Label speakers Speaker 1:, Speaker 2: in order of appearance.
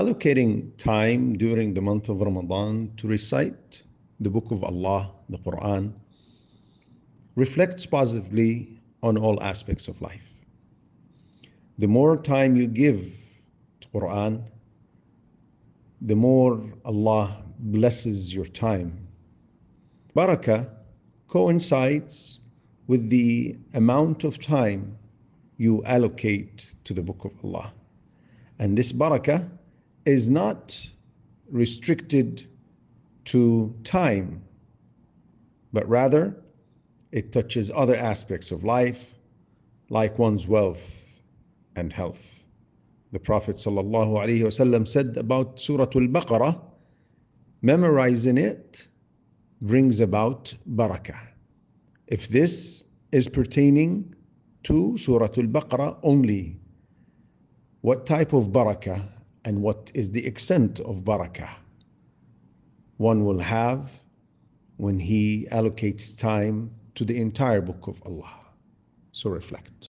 Speaker 1: allocating time during the month of Ramadan
Speaker 2: to recite the Book of Allah, the Quran, reflects positively on all aspects of life. The more time you give to Quran, the more Allah blesses your time. Barakah coincides with the amount of time you allocate to the Book of Allah. And this barakah is not restricted to time, but rather it touches other aspects of life, like one's wealth and health. The Prophet ﷺ said about Surah Al Baqarah, memorizing it brings about barakah. If this is pertaining to Surah Al Baqarah only, what type of barakah and what is the extent of barakah one will have when he allocates time to the entire book
Speaker 1: of Allah. So reflect.